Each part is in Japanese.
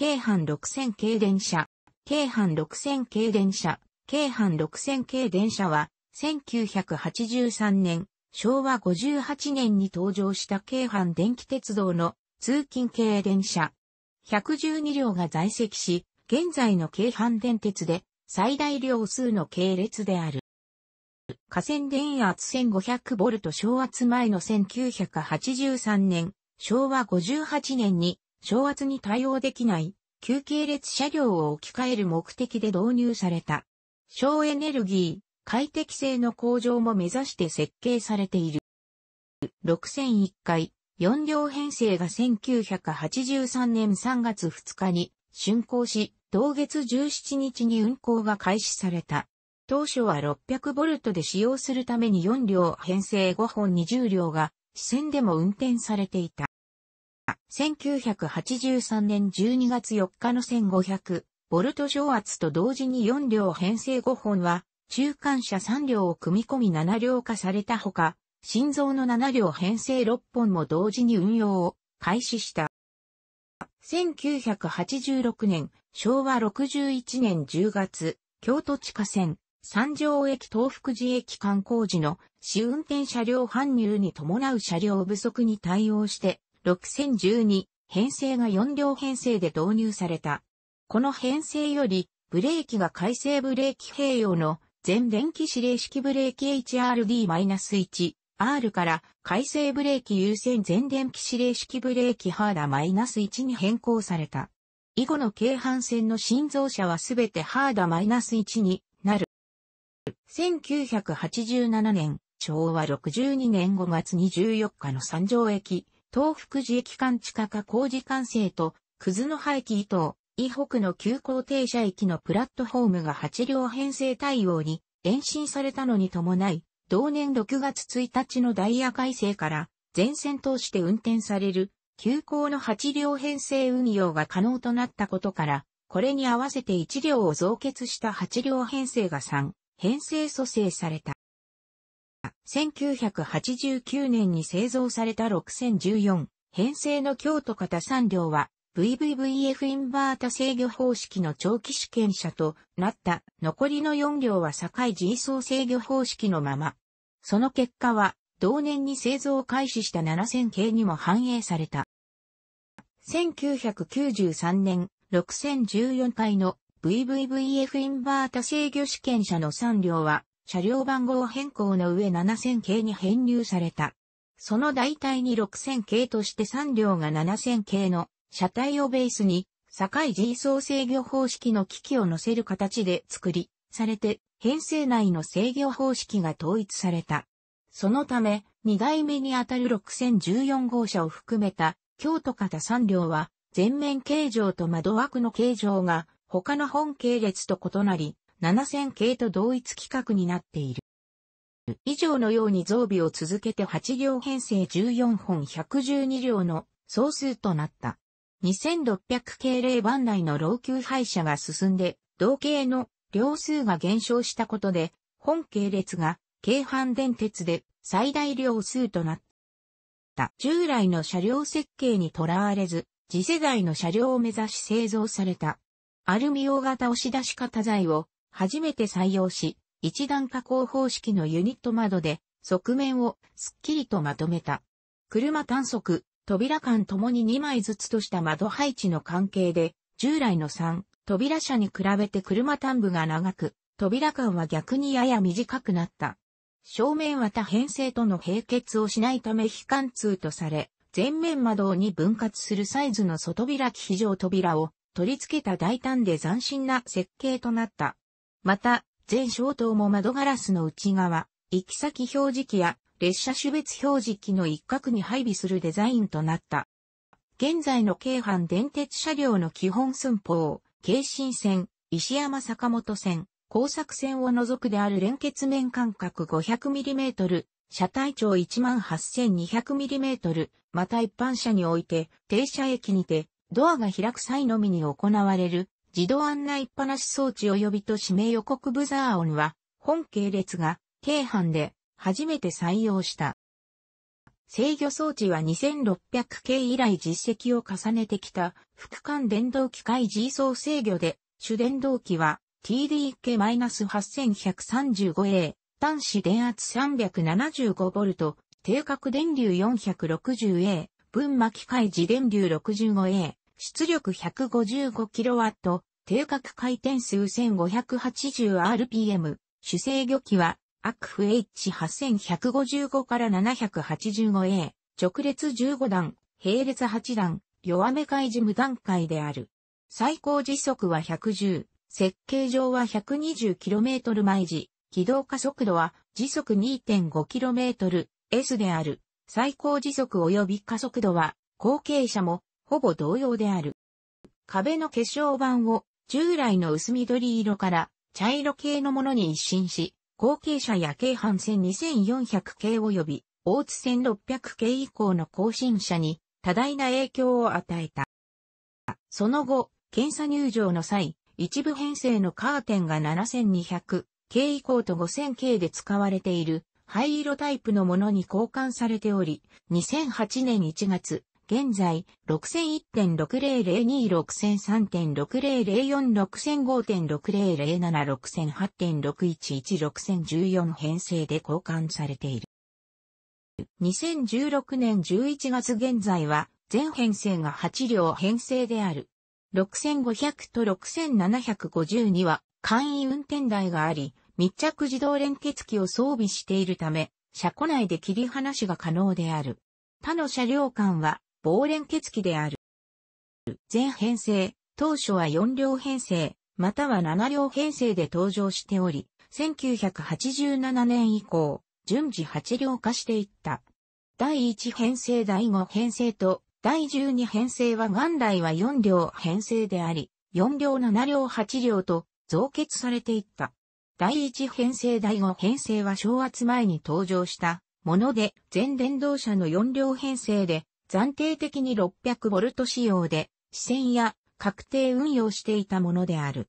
京阪6000系電車。京阪6000系電車。京阪6000系電車は、1983年、昭和58年に登場した京阪電気鉄道の通勤系電車。112両が在籍し、現在の京阪電鉄で最大量数の系列である。河川電圧1 5 0 0ト昭圧前の1983年、昭和58年に昇圧に対応できない、休系列車両を置き換える目的で導入された。省エネルギー、快適性の向上も目指して設計されている。6001回、4両編成が1983年3月2日に竣工し、同月17日に運行が開始された。当初は6 0 0トで使用するために4両編成5本20両が、支線でも運転されていた。1983年12月4日の1500、ボルト昇圧と同時に4両編成5本は、中間車3両を組み込み7両化されたほか、心臓の7両編成6本も同時に運用を開始した。1986年、昭和61年10月、京都地下線、三条駅東福寺駅観光時の試運転車両搬入に伴う車両不足に対応して、6012編成が4両編成で導入された。この編成より、ブレーキが改正ブレーキ併用の全電気指令式ブレーキ HRD-1、R から改正ブレーキ優先全電気指令式ブレーキハーダ -1 に変更された。以後の京阪線の新造車はすべてハーダ -1 になる。1987年、昭和62年5月24日の三条駅、東福寺駅間地下化工事完成と、葛の廃棄等、伊北の急行停車駅のプラットフォームが8両編成対応に延伸されたのに伴い、同年6月1日のダイヤ改正から、全線通して運転される、急行の8両編成運用が可能となったことから、これに合わせて1両を増結した8両編成が3、編成蘇生された。1989年に製造された6014編成の京都型3両は VVVF インバータ制御方式の長期試験車となった残りの4両は境 G 走制御方式のまま。その結果は同年に製造を開始した7000系にも反映された。1993年6014回の VVVF インバータ制御試験車の3両は車両番号変更の上7000系に編入された。その代替に6000系として3両が7000系の車体をベースに、境 G 層制御方式の機器を乗せる形で作り、されて、編成内の制御方式が統一された。そのため、2代目にあたる6014号車を含めた、京都型3両は、全面形状と窓枠の形状が、他の本系列と異なり、7000系と同一規格になっている。以上のように増備を続けて8両編成14本112両の総数となった。2600系例番内の老朽廃車が進んで、同系の両数が減少したことで、本系列が京阪電鉄で最大両数となった。従来の車両設計にとらわれず、次世代の車両を目指し製造された。アルミ大型押し出し型材を初めて採用し、一段加工方式のユニット窓で、側面をすっきりとまとめた。車単速、扉間ともに2枚ずつとした窓配置の関係で、従来の3、扉車に比べて車単部が長く、扉間は逆にやや短くなった。正面は多変性との並結をしないため非貫通とされ、前面窓に分割するサイズの外開き非常扉を取り付けた大胆で斬新な設計となった。また、全小灯も窓ガラスの内側、行き先表示器や列車種別表示器の一角に配備するデザインとなった。現在の京阪電鉄車両の基本寸法、京新線、石山坂本線、工作線を除くである連結面間隔 500mm、車体長 18200mm、また一般車において、停車駅にて、ドアが開く際のみに行われる、自動案内っぱなし装置及びと指名予告ブザー音は、本系列が、京阪で、初めて採用した。制御装置は2600系以来実績を重ねてきた、副管電動機械 G 層制御で、主電動機は TDK-8135A、端子電圧 375V、定格電流 460A、分巻機械自電流 65A、出力 155kW、定格回転数 1580rpm、主制御機は、アクフ H8155 から 785A、直列15段、並列8段、弱め開示無段階である。最高時速は110、設計上は 120km 毎時、軌道加速度は時速 2.5km/s である。最高時速及び加速度は後継者もほぼ同様である。壁の化粧板を従来の薄緑色から茶色系のものに一新し、後継者や京阪線2400系及び大津線600系以降の更新車に多大な影響を与えた。その後、検査入場の際、一部編成のカーテンが7200系以降と5000系で使われている灰色タイプのものに交換されており、2008年1月、現在、6001.60026003.60046005.60076008.611614編成で交換されている。2016年11月現在は、全編成が8両編成である。6500と6752は、簡易運転台があり、密着自動連結機を装備しているため、車庫内で切り離しが可能である。他の車両間は防連結機である。全編成、当初は4両編成、または7両編成で登場しており、1987年以降、順次8両化していった。第1編成第5編成と第12編成は元来は4両編成であり、4両7両8両と増結されていった。第1編成第5編成は昭和前に登場したもので、全電動車の4両編成で暫定的に 600V 仕様で、視線や確定運用していたものである。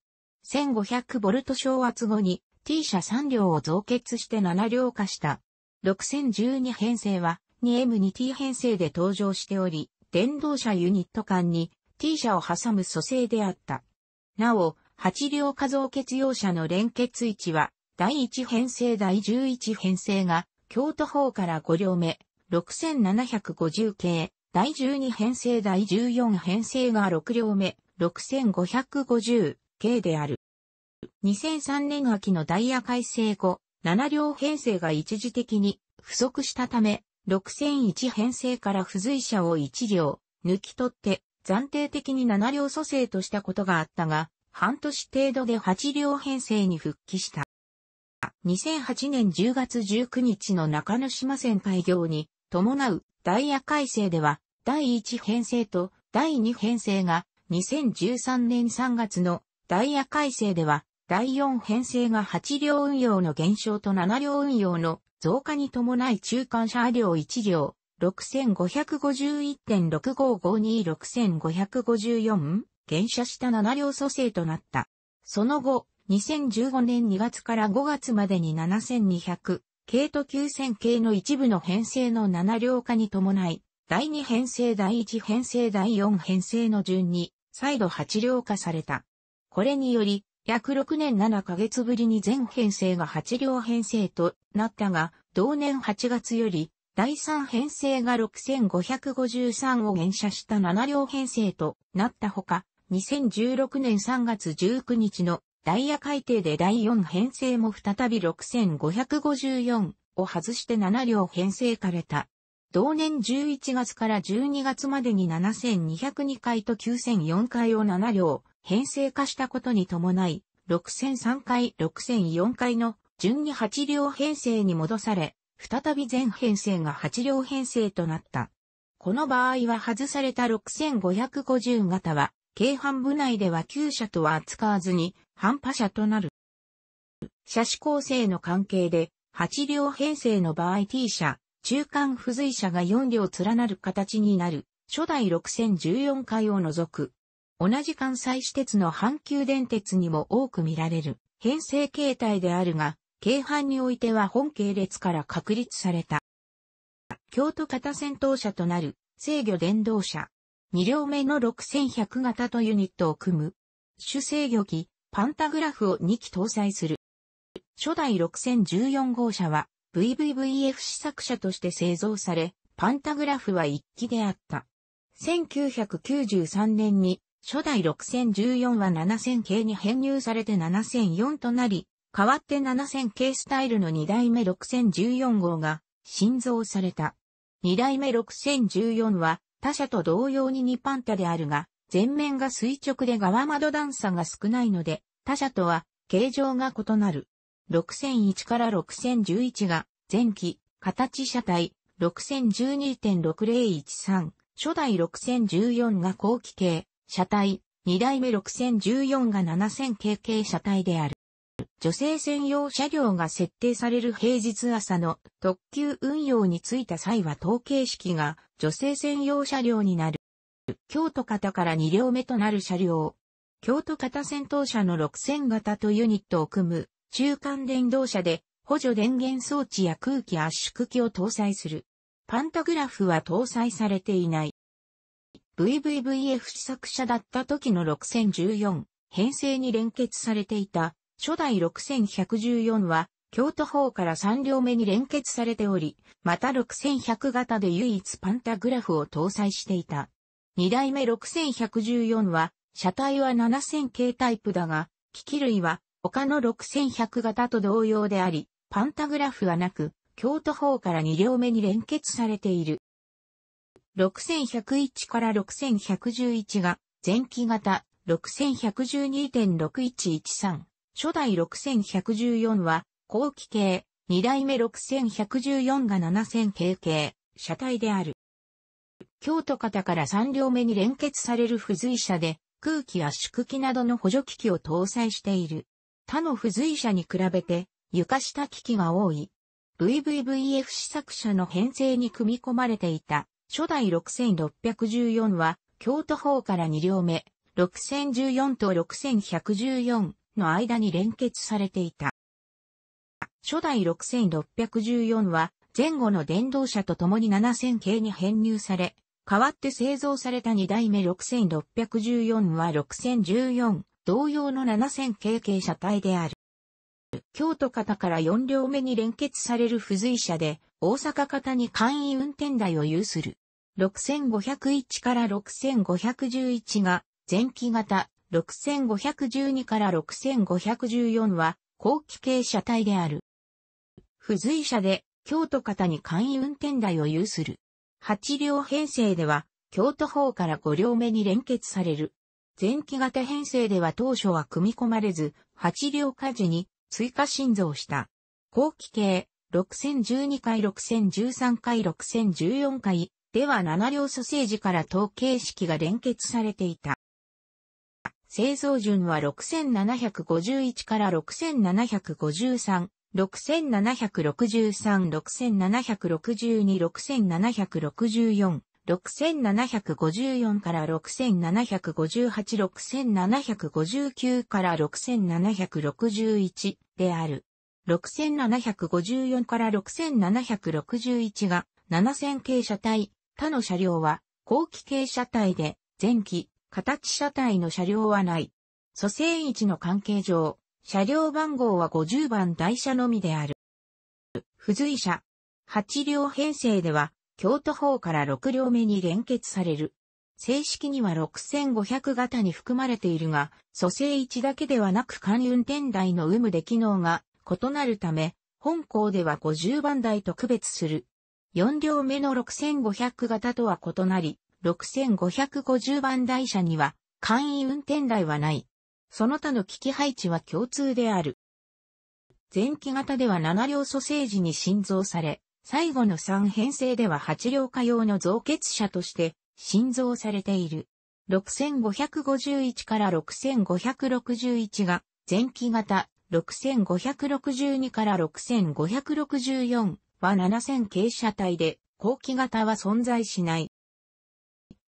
1500V 昇圧後に T 車3両を増結して7両化した。6012編成は 2M2T 編成で登場しており、電動車ユニット間に T 車を挟む蘇生であった。なお、8両化増結用車の連結位置は、第1編成第11編成が、京都方から5両目、6750系、第12編成第14編成が6両目、6550系である。2003年秋のダイヤ改正後、7両編成が一時的に不足したため、6001編成から付随者を1両抜き取って暫定的に7両蘇生としたことがあったが、半年程度で8両編成に復帰した。2008年10月19日の中野島線開業に伴うダイヤ改正では、第1編成と第2編成が2013年3月のダイヤ改正では、第4編成が8両運用の減少と7両運用の増加に伴い中間車両1両、6551.65526554減車した7両蘇生となった。その後、2015年2月から5月までに7200、系と9000系の一部の編成の7両化に伴い、第2編成第1編成第4編成の順に、再度8両化された。これにより、約6年7ヶ月ぶりに全編成が8両編成となったが、同年8月より、第3編成が6553を減車した7両編成となったほか、2016年3月19日のダイヤ改定で第4編成も再び6554を外して7両編成された。同年11月から12月までに7202回と9004回を7両編成化したことに伴い、6003回6004回の順に8両編成に戻され、再び全編成が8両編成となった。この場合は外された6550型は、京阪部内では旧車とは扱わずに、半端車となる。車種構成の関係で、8両編成の場合 T 車、中間付随車が4両連なる形になる、初代6014回を除く。同じ関西私鉄の阪急電鉄にも多く見られる編成形態であるが、京阪においては本系列から確立された。京都型戦闘車となる制御電動車。2両目の6100型とユニットを組む。主制御機、パンタグラフを2機搭載する。初代6014号車は VVVF 試作車として製造され、パンタグラフは1機であった。1993年に初代6014は7000系に編入されて7004となり、代わって7000系スタイルの2代目6014号が新造された。2代目6014は他社と同様に2パンタであるが、前面が垂直で側窓段差が少ないので、他車とは形状が異なる。6001から6011が前期、形車体、6012.6013、初代6014が後期系、車体、2代目6014が 7000K 系車体である。女性専用車両が設定される平日朝の特急運用についた際は統計式が女性専用車両になる。京都型から2両目となる車両。京都型戦闘車の6000型とユニットを組む中間電動車で補助電源装置や空気圧縮機を搭載する。パンタグラフは搭載されていない。VVVF 試作車だった時の6014編成に連結されていた初代6114は京都方から3両目に連結されており、また6100型で唯一パンタグラフを搭載していた。2代目6114は、車体は7000系タイプだが、機器類は他の6100型と同様であり、パンタグラフはなく、京都方から2両目に連結されている。6101から6111が前期型6112.6113。初代6114は後期系、2代目6114が7000系系、車体である。京都方から3両目に連結される付随車で、空気圧縮機などの補助機器を搭載している。他の付随車に比べて、床下機器が多い。VVVF 試作車の編成に組み込まれていた、初代6614は、京都方から2両目、6014と6114の間に連結されていた。初代6614は、前後の電動車と共に7000系に編入され、代わって製造された2代目6614は6014、同様の7000系系車体である。京都方から4両目に連結される付随車で、大阪方に簡易運転台を有する。6501から6511が前期型、6512から6514は後期系車体である。付随車で京都方に簡易運転台を有する。8両編成では、京都方から5両目に連結される。前期型編成では当初は組み込まれず、8両火事に追加新臓した。後期系、6012回6013回6014回では7両蘇生時から統計式が連結されていた。製造順は6751から6753、6763、6762、6764、6754から6758、6759から6761である。6754から6761が7000系車体、他の車両は後期系車体で前期、形車体の車両はない。蘇生位置の関係上、車両番号は50番台車のみである。付随車。8両編成では、京都方から6両目に連結される。正式には6500型に含まれているが、蘇生置だけではなく関運転台の有無で機能が異なるため、本校では50番台と区別する。4両目の6500型とは異なり、6550番台車には簡易運転台はない。その他の機器配置は共通である。前期型では7両蘇生時に新造され、最後の3編成では8両化用の造血車として新造されている。6551から6561が前期型、6562から6564は7000系車体で後期型は存在しない。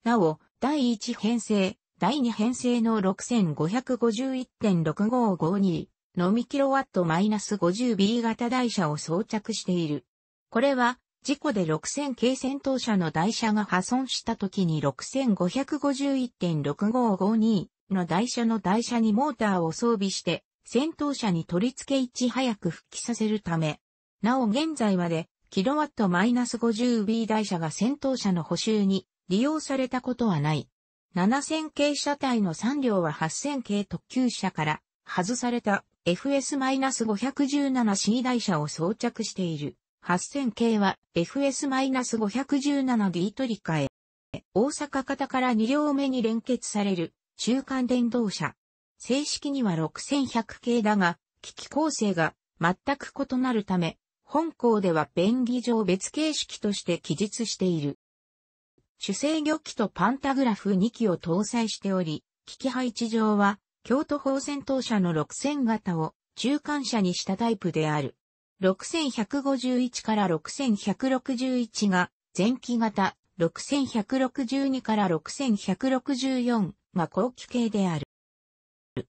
なお、第1編成、第2編成の6551.6552のみキロワット -50B 型台車を装着している。これは、事故で6000系戦闘車の台車が破損した時に6551.6552の台車の台車にモーターを装備して、戦闘車に取り付けいち早く復帰させるため。なお現在まで、キロワット -50B 台車が戦闘車の補修に利用されたことはない。7000系車体の3両は8000系特急車から外された FS-517C 台車を装着している。8000系は FS-517D 取り替え。大阪方から2両目に連結される中間電動車。正式には6100系だが、機器構成が全く異なるため、本校では便宜上別形式として記述している。主制御機とパンタグラフ2機を搭載しており、機器配置上は、京都砲戦闘車の6000型を中間車にしたタイプである。6151から6161が前期型、6162から6164が後期系である。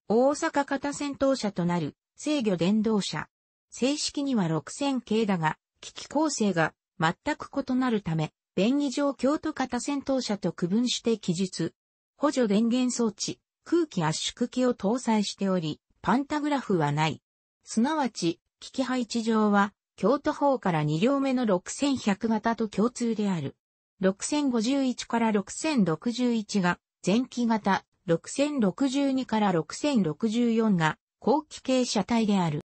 大阪型戦闘車となる制御電動車。正式には6000系だが、機器構成が全く異なるため、便宜上京都型戦闘車と区分して記述。補助電源装置、空気圧縮機を搭載しており、パンタグラフはない。すなわち、機器配置上は、京都方から2両目の6100型と共通である。6051から6061が前期型、6062から6064が後期系車体である。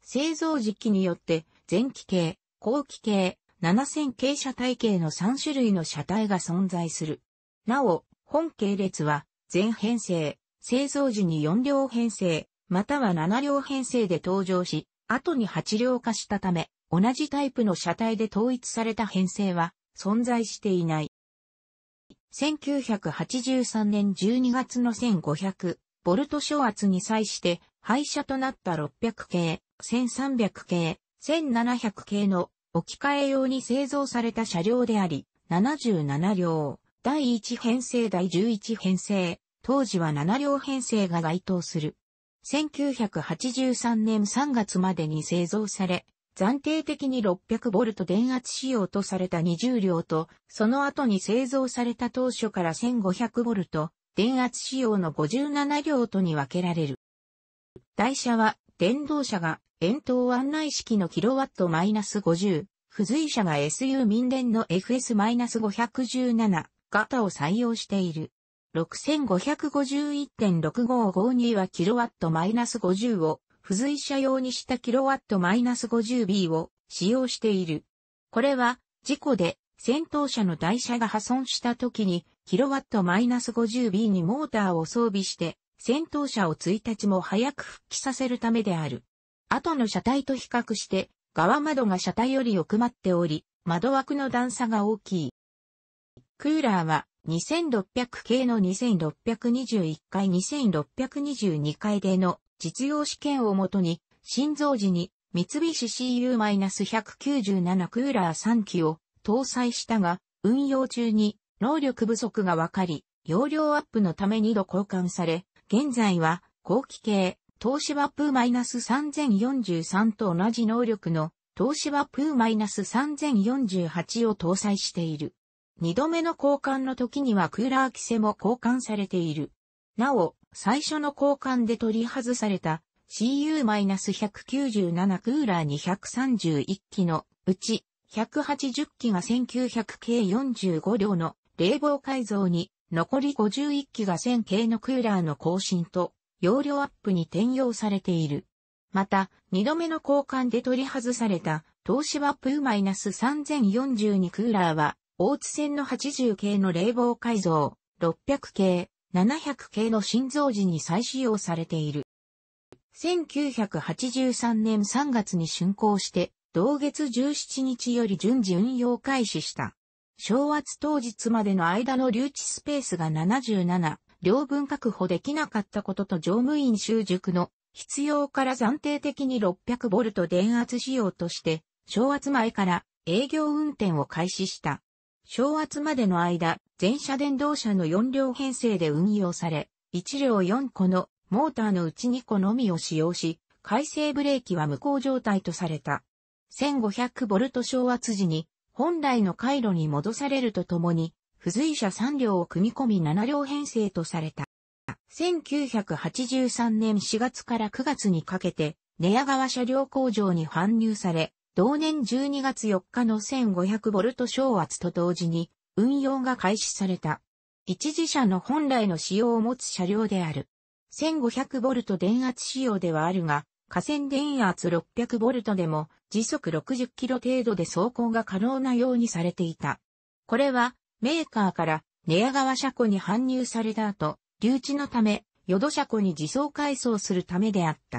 製造時期によって前期系、後期系、7000系車体系の3種類の車体が存在する。なお、本系列は、全編成、製造時に4両編成、または7両編成で登場し、後に8両化したため、同じタイプの車体で統一された編成は存在していない。1983年12月の1500、ボルト昇圧に際して廃車となった600系、1300系、1700系の置き換え用に製造された車両であり、77両、第1編成第11編成、当時は7両編成が該当する。1983年3月までに製造され、暫定的に6 0 0ボルト電圧仕様とされた20両と、その後に製造された当初から1 5 0 0ボルト電圧仕様の57両とに分けられる。台車は電動車が円筒案内式のキロワット -50、付随車が SU 民電の FS-517 型を採用している。6551.6552はキロワット -50 を付随車用にしたキロワット -50B を使用している。これは事故で先頭車の台車が破損した時にキロワット -50B にモーターを装備して戦闘車を1日も早く復帰させるためである。後の車体と比較して、側窓が車体より奥まっており、窓枠の段差が大きい。クーラーは2600系の2621回2622回での実用試験をもとに、心臓時に三菱 CU-197 クーラー3機を搭載したが、運用中に能力不足が分かり、容量アップのため2度交換され、現在は後期系、東芝プー -3043 と同じ能力の東芝プー -3048 を搭載している。二度目の交換の時にはクーラー規制も交換されている。なお、最初の交換で取り外された CU-197 クーラー231機のうち180機が1900系45両の冷房改造に残り51機が1000系のクーラーの更新と容量アップに転用されている。また、2度目の交換で取り外された東芝プー -3042 クーラーは、大津線の80系の冷房改造、600系、700系の新造時に再使用されている。1983年3月に竣工して、同月17日より順次運用開始した。正圧当日までの間の留置スペースが77、両分確保できなかったことと乗務員習熟の必要から暫定的に6 0 0ト電圧仕様として、正圧前から営業運転を開始した。正圧までの間、全車電動車の4両編成で運用され、1両4個のモーターのうち2個のみを使用し、回生ブレーキは無効状態とされた。1500ボルト昇圧時に本来の回路に戻されるとともに、付随車3両を組み込み7両編成とされた。1983年4月から9月にかけて、寝屋川車両工場に搬入され、同年12月4日の 1500V 昇圧と同時に運用が開始された。一時車の本来の仕様を持つ車両である。1500V 電圧仕様ではあるが、架線電圧600ボルトでも時速60キロ程度で走行が可能なようにされていた。これはメーカーから寝屋川車庫に搬入された後、留置のため、淀車庫に自走改装するためであった。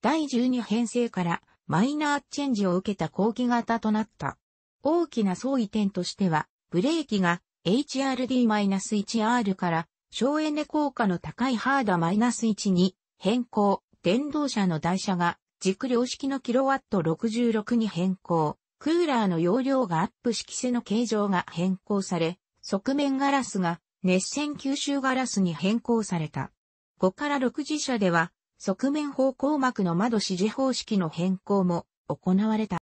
第12編成からマイナーチェンジを受けた後期型となった。大きな相違点としては、ブレーキが HRD-1R から省エネ効果の高いハード -1 に変更、電動車の台車が軸量式のキロワット66に変更。クーラーの容量がアップし規制の形状が変更され、側面ガラスが熱線吸収ガラスに変更された。5から6次車では、側面方向膜の窓指示方式の変更も行われた。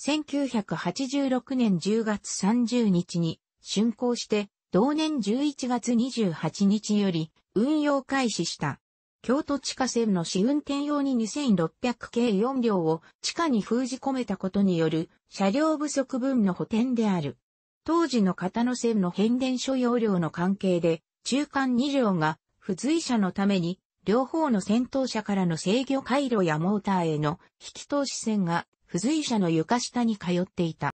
1986年10月30日に竣工して、同年11月28日より運用開始した。京都地下線の試運転用に2600系4両を地下に封じ込めたことによる車両不足分の補填である。当時の型の線の変電所容量の関係で、中間2両が付随車のために、両方の先頭車からの制御回路やモーターへの引き通し線が付随車の床下に通っていた。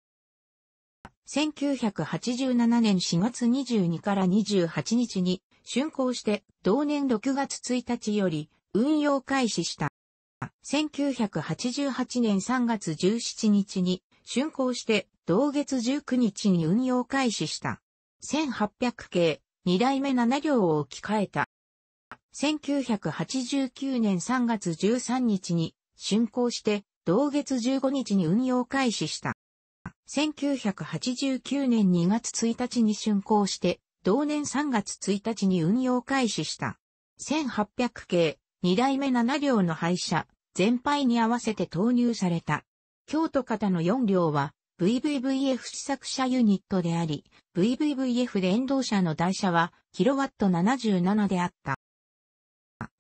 1987年4月22から28日に竣工して同年6月1日より運用開始した。1988年3月17日に竣工して同月19日に運用開始した。1800系2代目7両を置き換えた。1989年3月13日に竣工して同月15日に運用開始した。1989年2月1日に竣工して同年3月1日に運用開始した。1800系、2代目7両の廃車、全廃に合わせて投入された。京都型の4両は、VVVF 試作車ユニットであり、VVVF 電動車の台車は、キロワット77であった。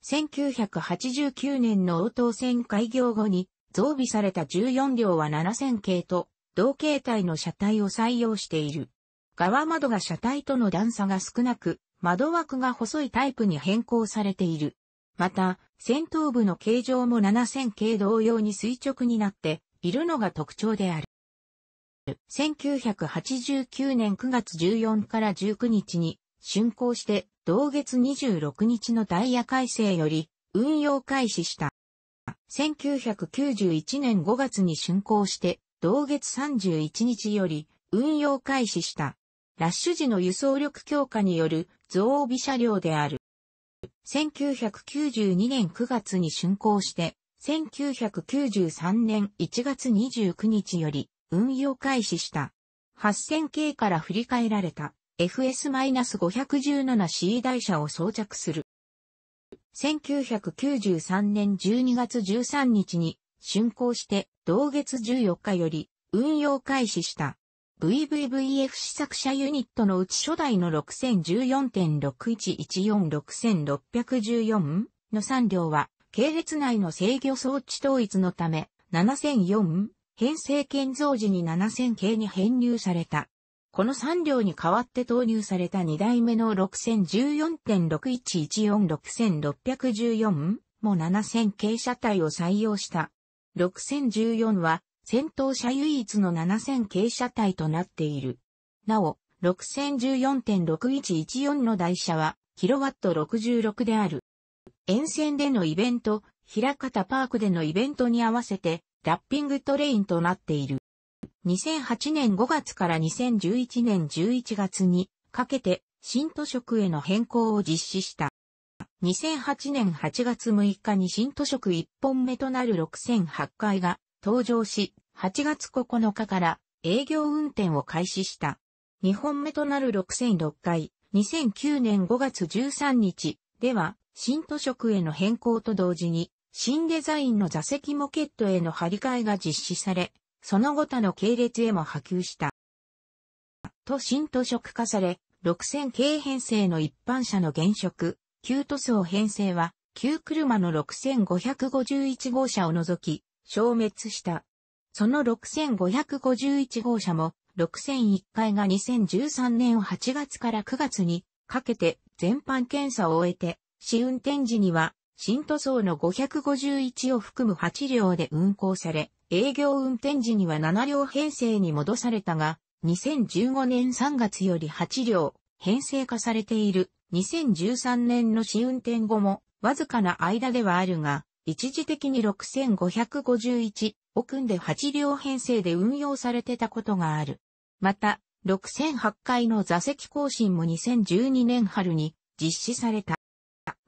1989年の応答線開業後に、増備された14両は7000系と、同形態の車体を採用している。側窓が車体との段差が少なく、窓枠が細いタイプに変更されている。また、先頭部の形状も7000系同様に垂直になっているのが特徴である。1989年9月14から19日に竣工して同月26日のダイヤ改正より運用開始した。1991年5月に竣工して同月31日より運用開始した。ラッシュ時の輸送力強化による増備車両である。1992年9月に竣工して、1993年1月29日より運用開始した。8000系から振り返られた FS-517C 台車を装着する。1993年12月13日に竣工して同月14日より運用開始した VVVF 試作車ユニットのうち初代の6 0 1 4 6 1 1 4 6 1 4の3両は、系列内の制御装置統一のため、7004編成建造時に7000系に編入された。この3両に代わって投入された2代目の6 0 1 4 6 1 1 4 6 1 4も7000系車体を採用した。6014は戦闘車唯一の7000軽車体となっている。なお、6014.6114の台車は、キロワット66である。沿線でのイベント、平方パークでのイベントに合わせて、ラッピングトレインとなっている。2008年5月から2011年11月にかけて新都職への変更を実施した。2008年8月6日に新都職1本目となる6008回が登場し、8月9日から営業運転を開始した。2本目となる6006回、2009年5月13日では、新都職への変更と同時に、新デザインの座席モケットへの張り替えが実施され、その後他の系列へも波及した。と新都職化され、6000系編成の一般車の現職、旧塗装編成は、旧車の6551号車を除き、消滅した。その6551号車も、6001回が2013年8月から9月にかけて全般検査を終えて、試運転時には新塗装の551を含む8両で運行され、営業運転時には7両編成に戻されたが、2015年3月より8両編成化されている2013年の試運転後もわずかな間ではあるが、一時的に6551億んで8両編成で運用されてたことがある。また、6008回の座席更新も2012年春に実施された。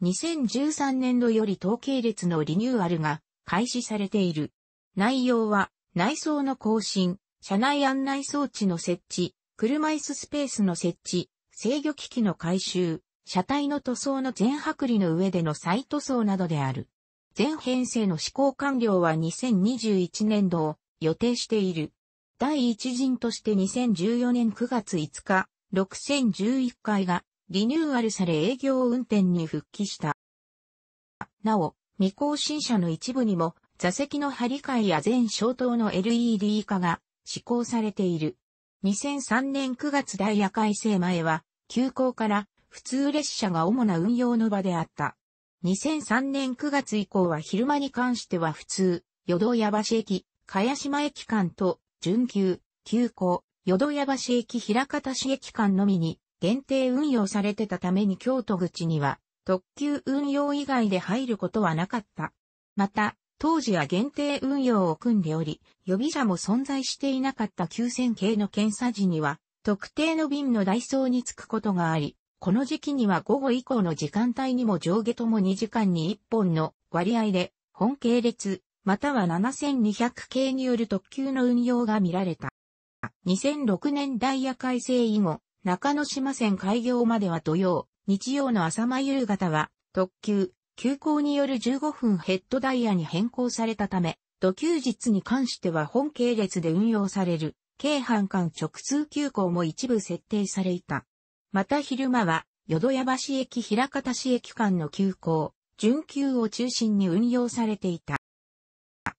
2013年度より統計列のリニューアルが開始されている。内容は内装の更新、車内案内装置の設置、車椅子スペースの設置、制御機器の回収、車体の塗装の全剥離の上での再塗装などである。全編成の施行完了は2021年度を予定している。第一陣として2014年9月5日、6011回がリニューアルされ営業運転に復帰した。なお、未更新車の一部にも座席の張り替えや全消灯の LED 化が施行されている。2003年9月ダイヤ改正前は、急行から普通列車が主な運用の場であった。2003年9月以降は昼間に関しては普通、淀屋橋駅、茅島駅間と、準急、急行、淀屋橋駅平方市駅間のみに限定運用されてたために京都口には特急運用以外で入ることはなかった。また、当時は限定運用を組んでおり、予備車も存在していなかった9000系の検査時には、特定の便の代走につくことがあり、この時期には午後以降の時間帯にも上下とも2時間に1本の割合で、本系列、または7200系による特急の運用が見られた。2006年ダイヤ改正以後、中野島線開業までは土曜、日曜の朝間夕方は、特急、急行による15分ヘッドダイヤに変更されたため、土休日に関しては本系列で運用される、京阪間直通急行も一部設定された。また昼間は、淀屋橋駅平方市駅間の急行、準急を中心に運用されていた。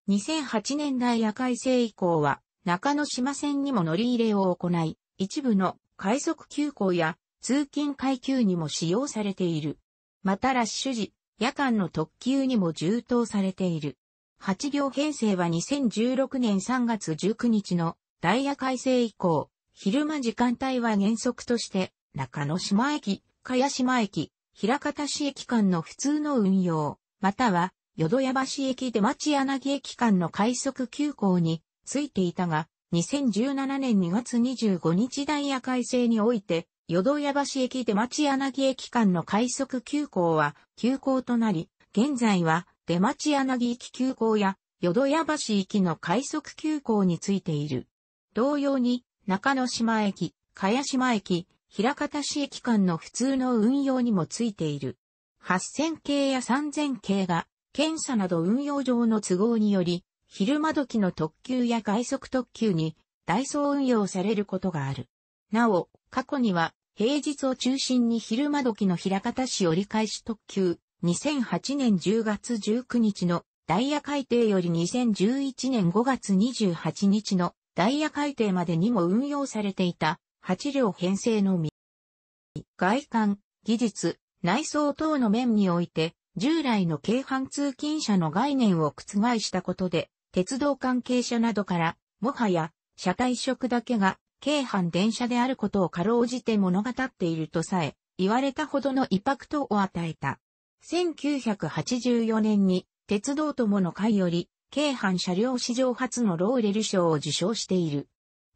2008年代夜改正以降は、中野島線にも乗り入れを行い、一部の快速急行や通勤階級にも使用されている。またラッシュ時、夜間の特急にも充当されている。8両編成は2016年3月19日のダイヤ改正以降、昼間時間帯は原則として中野島駅、茅島駅、平方市駅間の普通の運用、または、淀屋橋駅で町柳駅間の快速急行についていたが、2017年2月25日ダイヤ改正において、淀屋橋駅で町柳駅間の快速急行は急行となり、現在は出町柳駅急行や淀屋橋駅の快速急行についている。同様に、中野島駅、茅島駅、平方市駅間の普通の運用にもついている。8000系や3000系が、検査など運用上の都合により、昼間時の特急や外速特急に、ダイソー運用されることがある。なお、過去には、平日を中心に昼間時の平方市折り返し特急、2008年10月19日のダイヤ改定より2011年5月28日のダイヤ改定までにも運用されていた8両編成のみ。外観、技術、内装等の面において、従来の京阪通勤車の概念を覆したことで、鉄道関係者などから、もはや、車体色だけが、京阪電車であることをかろうじて物語っているとさえ、言われたほどのイパクトを与えた。1984年に、鉄道友の会より、京阪車両史上初のローレル賞を受賞している。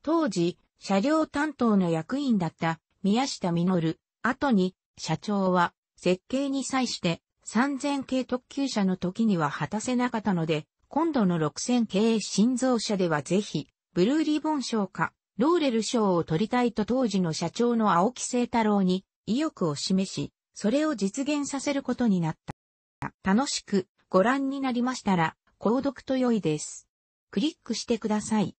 当時、車両担当の役員だった宮下実。後に、社長は、設計に際して、3000系特急車の時には果たせなかったので、今度の6000系新造車ではぜひ、ブルーリボン賞か、ローレル賞を取りたいと当時の社長の青木聖太郎に意欲を示し、それを実現させることになった。楽しくご覧になりましたら、購読と良いです。クリックしてください。